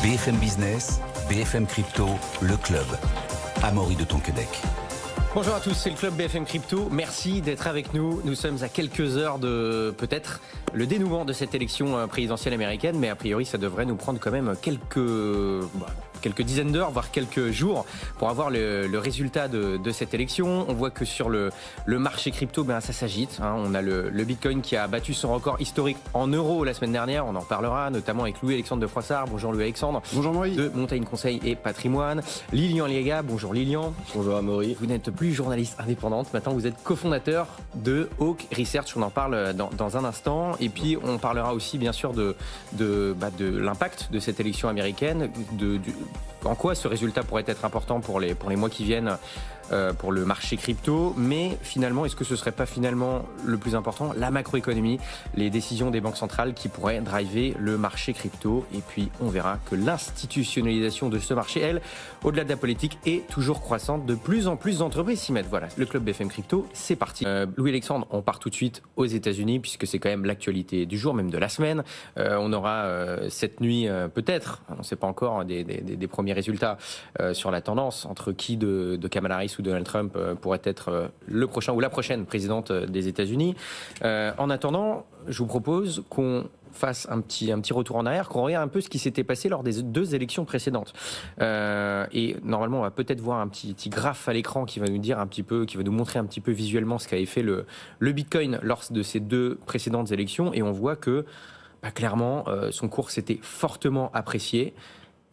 BFM Business, BFM Crypto, le club. Amaury de Québec. Bonjour à tous, c'est le club BFM Crypto. Merci d'être avec nous. Nous sommes à quelques heures de peut-être le dénouement de cette élection euh, présidentielle américaine, mais a priori ça devrait nous prendre quand même quelques, bah, quelques dizaines d'heures, voire quelques jours, pour avoir le, le résultat de, de, cette élection. On voit que sur le, le marché crypto, ben, ça s'agite. Hein. On a le, le, Bitcoin qui a battu son record historique en euros la semaine dernière. On en parlera, notamment avec Louis-Alexandre de Froissart. Bonjour Louis-Alexandre. Bonjour Marie. De Montagne Conseil et Patrimoine. Lilian Liega, bonjour Lilian. Bonjour Amaury. Vous n'êtes plus journaliste indépendante. Maintenant, vous êtes cofondateur de Hawk Research. On en parle dans, dans, un instant. Et puis, on parlera aussi, bien sûr, de, de, bah, de l'impact de cette élection américaine, de, du, soon. en quoi ce résultat pourrait être important pour les, pour les mois qui viennent euh, pour le marché crypto, mais finalement, est-ce que ce serait pas finalement le plus important, la macroéconomie, les décisions des banques centrales qui pourraient driver le marché crypto Et puis, on verra que l'institutionnalisation de ce marché, elle, au-delà de la politique, est toujours croissante. De plus en plus d'entreprises s'y mettent. Voilà, le club BFM Crypto, c'est parti. Euh, Louis-Alexandre, on part tout de suite aux États-Unis, puisque c'est quand même l'actualité du jour, même de la semaine. Euh, on aura euh, cette nuit, euh, peut-être, on ne sait pas encore, des, des, des premiers résultats euh, sur la tendance entre qui de, Kamala Harris ou Donald Trump euh, pourrait être euh, le prochain ou la prochaine présidente des États-Unis. en attendant, je vous propose qu'on fasse un petit, un petit retour en arrière, qu'on regarde un peu ce qui s'était passé lors des deux élections précédentes. et normalement, on va peut-être voir un petit, graphe à l'écran qui va nous dire un petit peu, qui va nous montrer un petit peu visuellement ce qu'avait fait le, le Bitcoin lors de ces deux précédentes élections. Et on voit que, bah, clairement, son cours s'était fortement apprécié.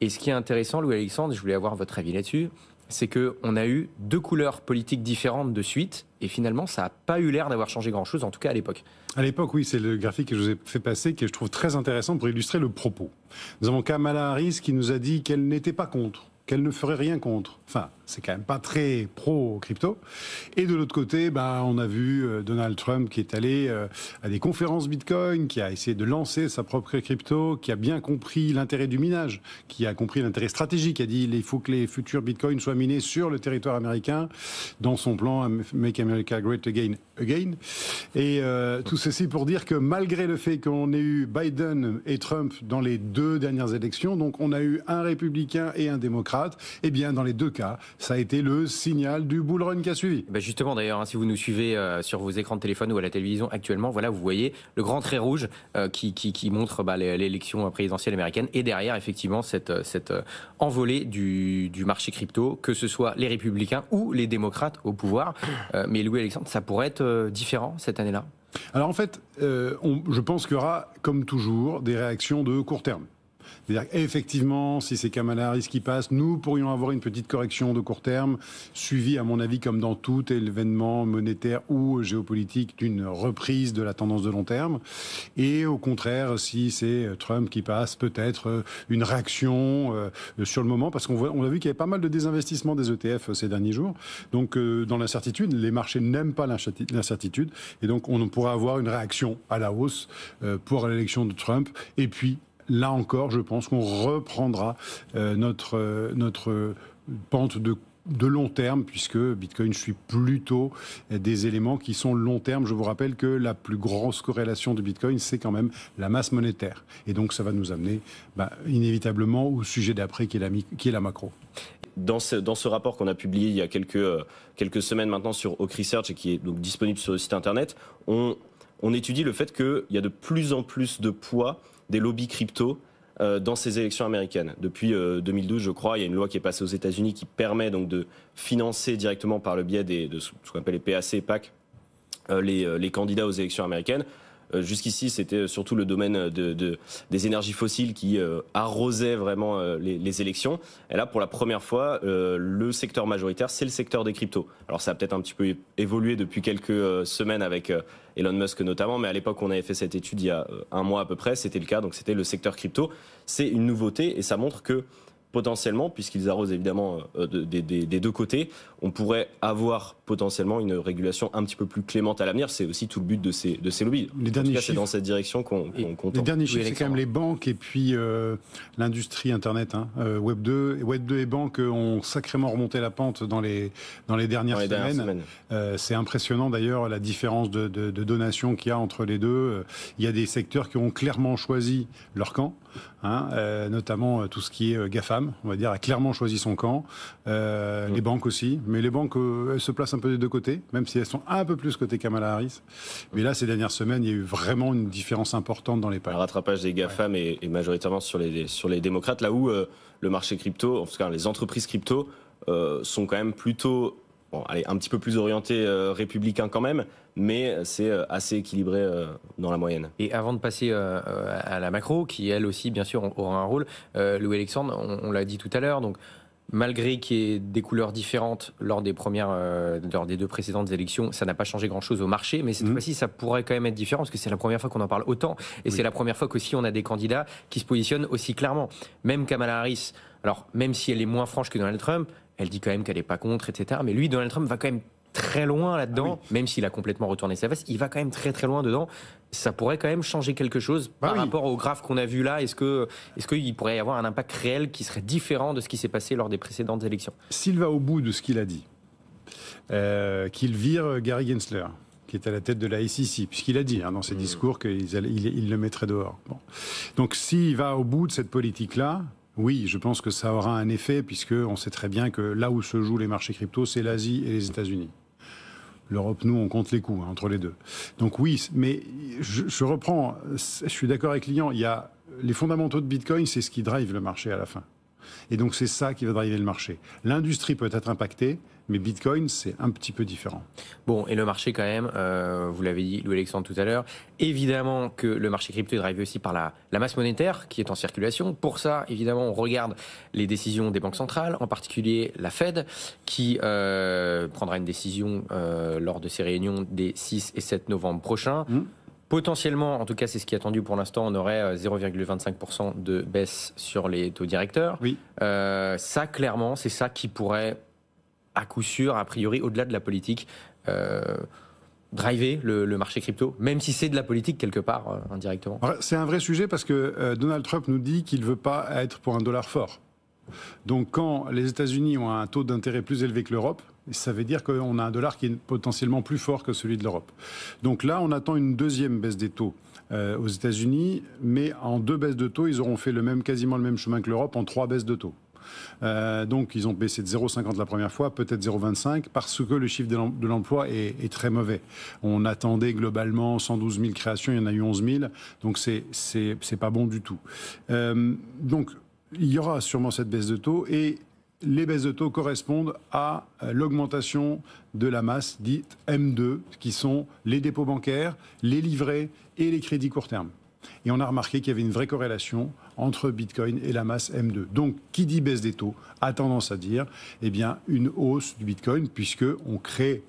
Et ce qui est intéressant, Louis-Alexandre, je voulais avoir votre avis là-dessus, c'est qu'on a eu deux couleurs politiques différentes de suite, et finalement, ça n'a pas eu l'air d'avoir changé grand-chose, en tout cas à l'époque. À l'époque, oui, c'est le graphique que je vous ai fait passer, que je trouve très intéressant pour illustrer le propos. Nous avons Kamala Harris qui nous a dit qu'elle n'était pas contre qu'elle ne ferait rien contre. Enfin, c'est quand même pas très pro-crypto. Et de l'autre côté, bah, on a vu euh, Donald Trump qui est allé euh, à des conférences Bitcoin, qui a essayé de lancer sa propre crypto, qui a bien compris l'intérêt du minage, qui a compris l'intérêt stratégique, qui a dit il faut que les futurs Bitcoins soient minés sur le territoire américain, dans son plan euh, Make America Great Again. Et tout ceci pour dire que malgré le fait qu'on ait eu Biden et Trump dans les deux dernières élections, donc on a eu un républicain et un démocrate, et eh bien, dans les deux cas, ça a été le signal du bull run qui a suivi. Bah, justement, d'ailleurs, hein, si vous nous suivez euh, sur vos écrans de téléphone ou à la télévision actuellement, voilà, vous voyez le grand trait rouge euh, qui, montre bah, l'élection présidentielle américaine et derrière, effectivement, cette, euh, envolée du, marché crypto, que ce soit les républicains ou les démocrates au pouvoir. mais Louis-Alexandre, ça pourrait être différent cette année-là alors en fait, je pense qu'il y aura, comme toujours, des réactions de court terme dire effectivement, si c'est Kamala Harris qui passe, nous pourrions avoir une petite correction de court terme, suivie à mon avis comme dans tout événement monétaire ou géopolitique d'une reprise de la tendance de long terme. Et au contraire, si c'est Trump qui passe, peut-être euh, une réaction euh, sur le moment, parce qu'on a vu qu'il y avait pas mal de désinvestissement des ETF euh, ces derniers jours. Donc dans l'incertitude, les marchés n'aiment pas l'incertitude, et donc on pourrait avoir une réaction à la hausse pour l'élection de Trump, et puis là encore, je pense qu'on reprendra euh, notre, euh, notre pente de long terme, puisque Bitcoin suit plutôt des éléments qui sont long terme. Je vous rappelle que la plus grosse corrélation de Bitcoin, c'est quand même la masse monétaire. Et donc, ça va nous amener bah, inévitablement au sujet d'après qui, qui, est la macro. Dans ce, dans ce rapport qu'on a publié il y a quelques, euh, quelques semaines maintenant sur Oak Research et qui est donc disponible sur le site internet, on, on étudie le fait qu'il y a de plus en plus de poids des lobbies crypto dans ces élections américaines. Depuis 2012, je crois, il y a une loi qui est passée aux États-Unis qui permet donc de financer directement par le biais des, de ce qu'on appelle les PAC PAC les candidats aux élections américaines. Euh, jusqu'ici, c'était euh, surtout le domaine euh, des énergies fossiles qui arrosait vraiment les, les, élections. Et là, pour la première fois, le secteur majoritaire, c'est le secteur des cryptos. Alors ça a peut-être un petit peu évolué depuis quelques semaines avec Elon Musk notamment, mais à l'époque, on avait fait cette étude il y a un mois à peu près, c'était le cas, donc c'était le secteur crypto. C'est une nouveauté et ça montre que potentiellement, puisqu'ils arrosent évidemment euh, des, deux côtés, on pourrait avoir potentiellement une régulation un petit peu plus clémente à l'avenir. C'est aussi tout le but de ces, de ces lobbies. Les derniers c'est dans cette direction qu'on compte. Les derniers chiffres, c'est quand même les banques et puis euh, l'industrie Internet. Hein. Euh, Web 2, et banques ont sacrément remonté la pente dans les, dans les dernières semaines. c'est impressionnant d'ailleurs la différence de, de, donations qu'il y a entre les deux. Il y a des secteurs qui ont clairement choisi leur camp, hein, notamment tout ce qui est GAFAM on va dire, a clairement choisi son camp. Euh, les banques aussi, mais les banques, euh, elles se placent un peu des deux côtés, même si elles sont un peu plus côté Kamala Harris. Mais là, ces dernières semaines, il y a eu vraiment une différence importante dans les paris. Le rattrapage des GAFAM et est, majoritairement sur les, sur les démocrates, là où euh, le marché crypto, en tout cas les entreprises crypto, sont quand même plutôt allez, un petit peu plus orienté euh, républicain quand même, mais c'est euh, assez équilibré euh, dans la moyenne. Et avant de passer à la macro, qui elle aussi, bien sûr, aura un rôle, Louis Alexandre, on, l'a dit tout à l'heure, donc malgré qu'il y ait des couleurs différentes lors des premières, des deux précédentes élections, ça n'a pas changé grand-chose au marché. Mais cette mmh. fois-ci, ça pourrait quand même être différent parce que c'est la première fois qu'on en parle autant et c'est la première fois qu'aussi on a des candidats qui se positionnent aussi clairement. Même Kamala Harris. Alors, même si elle est moins franche que Donald Trump, elle dit quand même qu'elle n'est pas contre, etc. Mais lui, Donald Trump va quand même très loin là-dedans, ah même s'il a complètement retourné sa veste, il va quand même très très loin dedans. Ça pourrait quand même changer quelque chose bah par rapport au graphe qu'on a vu là. Est-ce que est-ce qu'il pourrait y avoir un impact réel qui serait différent de ce qui s'est passé lors des précédentes élections S'il va au bout de ce qu'il a dit, euh, qu'il vire Gary Gensler, qui est à la tête de la SEC, puisqu'il a dit hein, dans ses hmm. discours qu'il le mettrait dehors. Donc s'il va au bout de cette politique-là, oui, je pense que ça aura un effet, puisqu'on sait très bien que là où se jouent les marchés cryptos, c'est l'Asie et les États-Unis. L'Europe, nous, on compte les coûts hein, entre les deux. Donc oui, mais je, reprends, je suis d'accord avec Lian, il y a les fondamentaux de Bitcoin, c'est ce qui drive le marché à la fin. Et donc c'est ça qui va driver le marché. L'industrie peut être impactée, mais Bitcoin, c'est un petit peu différent. Bon, et le marché quand même, euh, vous l'avez dit, Louis-Alexandre, tout à l'heure, évidemment que le marché crypto est drivé aussi par la, masse monétaire qui est en circulation. Pour ça, évidemment, on regarde les décisions des banques centrales, en particulier la Fed, qui euh, prendra une décision euh, lors de ses réunions des 6 et 7 novembre prochains. Mmh. Potentiellement, en tout cas, c'est ce qui est attendu pour l'instant, on aurait 0,25% euh, de baisse sur les taux directeurs. Oui. Euh, ça, clairement, c'est ça qui pourrait, à coup sûr, a priori, au-delà de la politique, euh, driver le, marché crypto, même si c'est de la politique quelque part, indirectement. C'est un vrai sujet parce que Donald Trump nous dit qu'il ne veut pas être pour un dollar fort. Donc quand les États-Unis ont un taux d'intérêt plus élevé que l'Europe, ça veut dire qu'on a un dollar qui est potentiellement plus fort que celui de l'Europe. Donc là, on attend une deuxième baisse des taux euh, aux États-Unis, mais en deux baisses de taux, ils auront fait le même, quasiment le même chemin que l'Europe en trois baisses de taux. Euh, donc ils ont baissé de 0,50 la première fois, peut-être 0,25, parce que le chiffre de l'emploi est, très mauvais. On attendait globalement 112 000 créations, il y en a eu 11 000, donc c'est pas bon du tout. Euh, donc il y aura sûrement cette baisse de taux et les baisses de taux correspondent à euh, l'augmentation de la masse dite M2, qui sont les dépôts bancaires, les livrets et les crédits court terme. Et on a remarqué qu'il y avait une vraie corrélation entre Bitcoin et la masse M2. Donc, qui dit baisse des taux a tendance à dire, eh bien, une hausse du Bitcoin, puisqu'on crée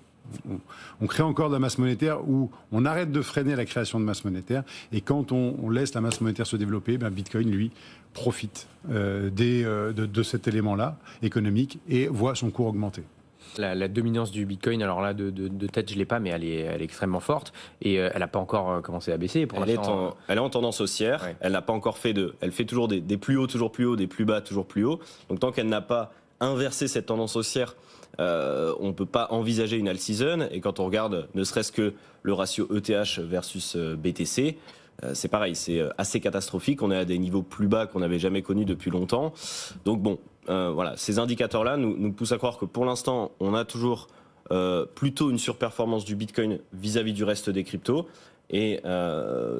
on, crée encore de la masse monétaire ou on arrête de freiner la création de masse monétaire. Et quand on, laisse la masse monétaire se développer, ben, Bitcoin, lui, profite euh, des, euh, de, cet élément-là économique et voit son cours augmenter. La, dominance du Bitcoin, alors là, de, tête, je ne l'ai pas, mais elle est, elle est, extrêmement forte et euh, elle n'a pas encore commencé à baisser. Pour elle, est en, hein. elle est en tendance haussière, elle n'a pas encore fait de. Elle fait toujours des, des plus hauts, toujours plus hauts, des plus bas, toujours plus hauts. Donc tant qu'elle n'a pas inversé cette tendance haussière euh, on ne peut pas envisager une all-season. Et quand on regarde ne serait-ce que le ratio ETH versus euh, BTC, euh, c'est pareil, c'est assez catastrophique. On est à des niveaux plus bas qu'on n'avait jamais connus depuis longtemps. Donc bon, voilà, ces indicateurs-là nous, poussent à croire que pour l'instant, on a toujours plutôt une surperformance du Bitcoin vis-à-vis -vis du reste des cryptos. Et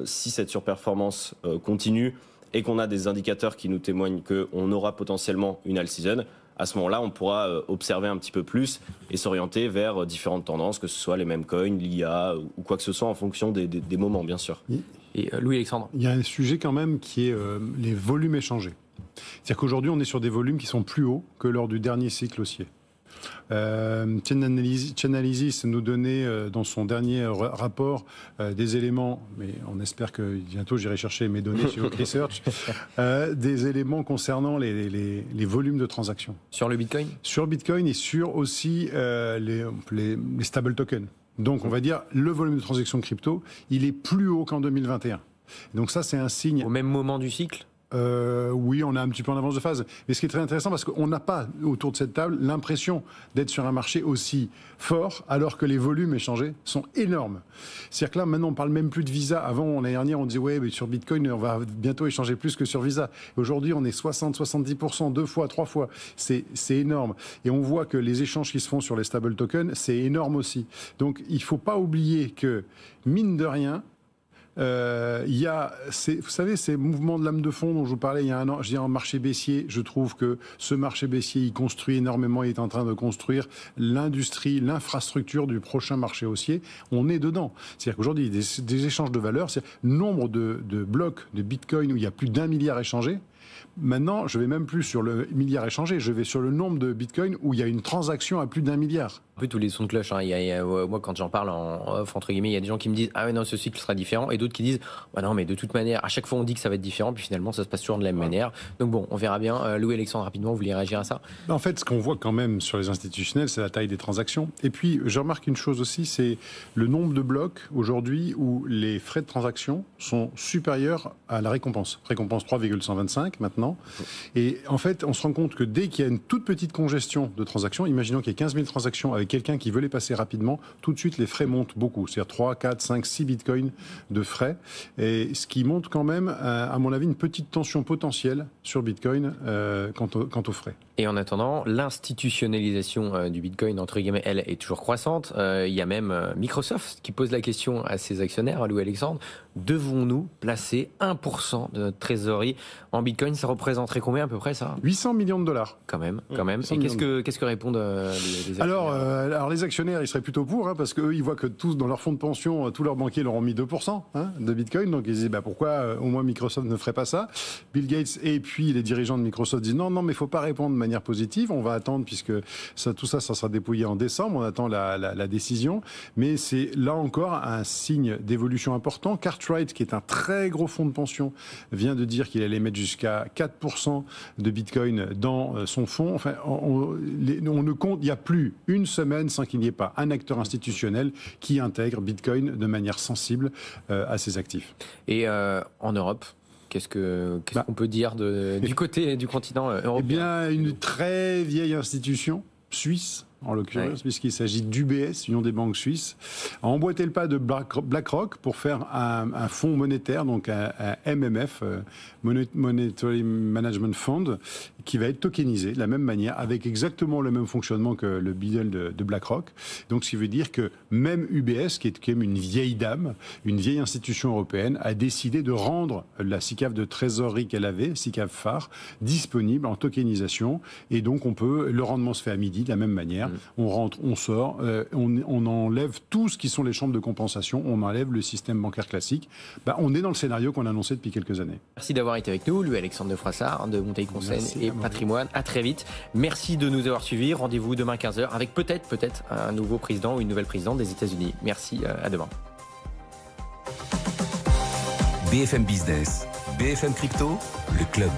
si cette surperformance continue et qu'on a des indicateurs qui nous témoignent qu'on aura potentiellement une all-season, à ce moment-là, on pourra euh, observer un petit peu plus et s'orienter vers euh, différentes tendances, que ce soit les mêmes coins, l'IA ou quoi que ce soit en fonction des, moments, bien sûr. Et euh, Louis-Alexandre Il y a un sujet quand même qui est les volumes échangés. C'est-à-dire qu'aujourd'hui, on est sur des volumes qui sont plus hauts que lors du dernier cycle haussier. Euh, Chainalysis nous donnait euh, dans son dernier rapport euh, des éléments, mais on espère que bientôt j'irai chercher mes données sur Research, euh, des éléments concernant les, les, volumes de transactions. Sur le Bitcoin Sur Bitcoin et sur aussi les, les, les stable tokens. Donc on va dire le volume de transactions crypto, il est plus haut qu'en 2021. Donc ça c'est un signe... Au même moment du cycle euh, oui, on a un petit peu en avance de phase. Mais ce qui est très intéressant, parce qu'on n'a pas autour de cette table l'impression d'être sur un marché aussi fort, alors que les volumes échangés sont énormes. C'est-à-dire que là, maintenant, on ne parle même plus de Visa. Avant, l'année dernière, on disait, ouais, mais sur Bitcoin, on va bientôt échanger plus que sur Visa. Aujourd'hui, on est 60-70%, deux fois, trois fois. C'est énorme. Et on voit que les échanges qui se font sur les stable tokens, c'est énorme aussi. Donc, il ne faut pas oublier que, mine de rien, euh, il y a, vous savez, ces mouvements de l'âme de fond dont je vous parlais il y a un an, je dis en marché baissier, je trouve que ce marché baissier, il construit énormément, il est en train de construire l'industrie, l'infrastructure du prochain marché haussier. On est dedans. C'est-à-dire qu'aujourd'hui, des, des échanges de valeurs, c'est nombre de, blocs de bitcoin où il y a plus d'un milliard échangé. Maintenant, je vais même plus sur le milliard échangé, je vais sur le nombre de bitcoins où il y a une transaction à plus d'un milliard. En peu tous les sons de cloche. Hein. moi, quand j'en parle en off, entre guillemets, il y a des gens qui me disent Ah, mais non, ce cycle sera différent. Et d'autres qui disent bah Non, mais de toute manière, à chaque fois, on dit que ça va être différent. Puis finalement, ça se passe toujours de la même manière. Donc bon, on verra bien. Euh, Louis Alexandre, rapidement, vous voulez réagir à ça ben, En fait, ce qu'on voit quand même sur les institutionnels, c'est la taille des transactions. Et puis, je remarque une chose aussi c'est le nombre de blocs aujourd'hui où les frais de transaction sont supérieurs à la récompense. Récompense 3,125 maintenant. Et en fait, on se rend compte que dès qu'il y a une toute petite congestion de transactions, imaginons qu'il y ait 15 000 transactions avec quelqu'un qui veut les passer rapidement, tout de suite les frais montent beaucoup, c'est-à-dire 3, 4, 5, 6 bitcoins de frais, et ce qui montre quand même, euh, à mon avis, une petite tension potentielle sur Bitcoin euh, quant, aux frais. Et en attendant, l'institutionnalisation euh, du Bitcoin, entre guillemets, elle est toujours croissante. Il y a même Microsoft qui pose la question à ses actionnaires, à Louis Alexandre, devons-nous placer 1% de notre trésorerie en Bitcoin Bitcoin, ça représenterait combien à peu près ça 800 millions de dollars. Quand même, mmh. quand même. Et qu'est-ce que, qu'est-ce que répondent euh, les, actionnaires alors, euh, alors, les actionnaires, ils seraient plutôt pour, hein, parce qu'eux, ils voient que tous, dans leur fonds de pension, euh, tous leurs banquiers leur ont mis 2% hein, de Bitcoin. Donc ils disent, bah, pourquoi au moins Microsoft ne ferait pas ça Bill Gates et puis les dirigeants de Microsoft disent, non, non, mais il faut pas répondre de manière positive. On va attendre, puisque ça, tout ça, ça sera dépouillé en décembre. On attend la, la, la décision. Mais c'est là encore un signe d'évolution important. Cartwright, qui est un très gros fonds de pension, vient de dire qu'il allait mettre jusqu'à 4% de Bitcoin dans euh, son fonds. Enfin, on, ne compte, il n'y a plus une semaine sans qu'il n'y ait pas un acteur institutionnel qui intègre Bitcoin de manière sensible euh, à ses actifs. Et euh, en Europe Qu'est-ce bah. qu'on peut dire du côté du continent européen Eh bien, une très vieille institution suisse en l'occurrence, puisqu'il s'agit d'UBS, Union des banques suisses, a emboîté le pas de BlackRock pour faire un, fonds monétaire, donc un, MMF, euh, Monetary Management Fund, qui va être tokenisé de la même manière, avec exactement le même fonctionnement que le bidel de, BlackRock. Donc ce qui veut dire que même UBS, qui est quand même une vieille dame, une vieille institution européenne, a décidé de rendre la SICAV de trésorerie qu'elle avait, SICAV phare, disponible en tokenisation. Et donc on peut, le rendement se fait à midi de la même manière. Mmh. on rentre, on sort, euh, on, enlève tout ce qui sont les chambres de compensation, on enlève le système bancaire classique. Bah, on est dans le scénario qu'on a annoncé depuis quelques années. Merci d'avoir été avec nous, lui Alexandre de Froissart de Montaigne Conseil et Patrimoine. À très vite. Merci de nous avoir suivis. Rendez-vous demain 15h avec peut-être, peut-être un nouveau président ou une nouvelle présidente des États-Unis. Merci, euh, à demain. BFM Business, BFM Crypto, le club.